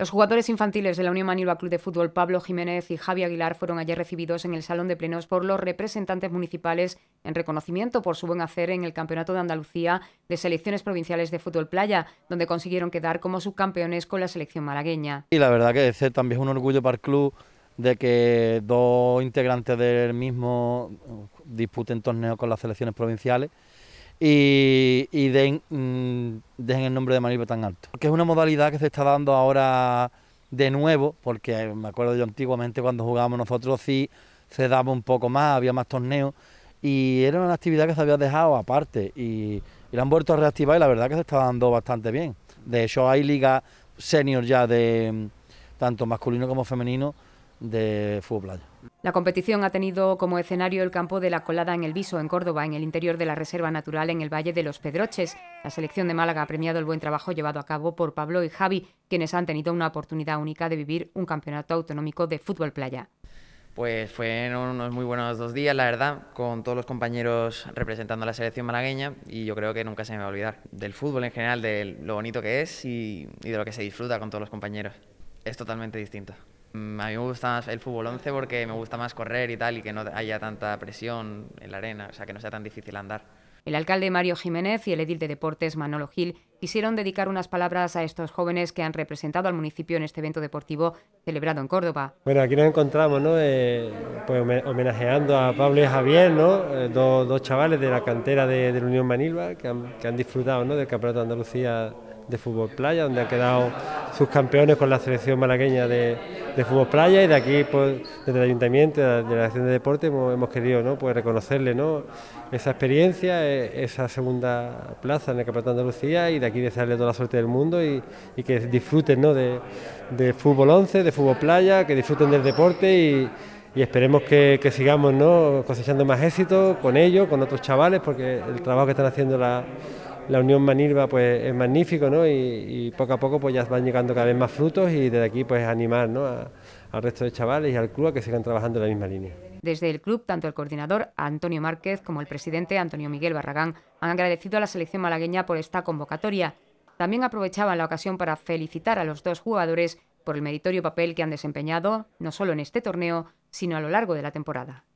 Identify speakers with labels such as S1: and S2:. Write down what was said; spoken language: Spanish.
S1: Los jugadores infantiles de la Unión Manilva Club de Fútbol Pablo Jiménez y Javi Aguilar fueron ayer recibidos en el Salón de Plenos por los representantes municipales en reconocimiento por su buen hacer en el Campeonato de Andalucía de Selecciones Provinciales de Fútbol Playa, donde consiguieron quedar como subcampeones con la selección malagueña.
S2: Y la verdad que ese también es un orgullo para el club de que dos integrantes del mismo disputen torneos con las selecciones provinciales y, den, mm, dejen el nombre de Maribel tan alto. Porque es una modalidad que se está dando ahora de nuevo, porque me acuerdo yo antiguamente cuando jugábamos nosotros sí se daba un poco más, había más torneos y era una actividad que se había dejado aparte y, y la han vuelto a reactivar y la verdad que se está dando bastante bien. De hecho hay ligas senior ya de mm, tanto masculino como femenino de fútbol playa.
S1: La competición ha tenido como escenario el campo de la Colada en el Viso, en Córdoba, en el interior de la Reserva Natural en el Valle de los Pedroches. La selección de Málaga ha premiado el buen trabajo llevado a cabo por Pablo y Javi, quienes han tenido una oportunidad única de vivir un campeonato autonómico de fútbol playa.
S3: Pues fueron unos muy buenos dos días, la verdad, con todos los compañeros representando a la selección malagueña y yo creo que nunca se me va a olvidar del fútbol en general, de lo bonito que es y de lo que se disfruta con todos los compañeros. Es totalmente distinto. Mm, a mí me gusta más el fútbol 11 porque me gusta más correr y
S1: tal, y que no haya tanta presión en la arena, o sea, que no sea tan difícil andar. El alcalde Mario Jiménez y el edil de deportes Manolo Gil quisieron dedicar unas palabras a estos jóvenes que han representado al municipio en este evento deportivo celebrado en Córdoba.
S4: Bueno, aquí nos encontramos, ¿no? Eh, pues homenajeando a Pablo y Javier, ¿no? Eh, dos, chavales de la cantera de, la Unión Manilva que han, disfrutado, ¿no? Del Campeonato de Andalucía de Fútbol Playa, donde han quedado sus campeones con la selección malagueña de, de fútbol playa y de aquí pues, desde el ayuntamiento de la acción de deporte hemos, querido no pues reconocerle no esa experiencia e, esa segunda plaza en el campeonato de Andalucía y de aquí desearle toda la suerte del mundo y, que disfruten ¿no? de, fútbol 11 de fútbol playa que disfruten del deporte y, esperemos que, sigamos ¿no? cosechando más éxito con ellos, con otros chavales, porque el trabajo que están haciendo la, la unión Manilva pues es magnífico, Y, poco a poco pues ya van llegando cada vez más frutos y desde aquí pues animar, al resto de chavales y al club a que sigan trabajando en la misma línea.
S1: Desde el club, tanto el coordinador Antonio Márquez como el presidente Antonio Miguel Barragán han agradecido a la selección malagueña por esta convocatoria. También aprovechaban la ocasión para felicitar a los dos jugadores por el meritorio papel que han desempeñado, no solo en este torneo, sino a lo largo de la temporada.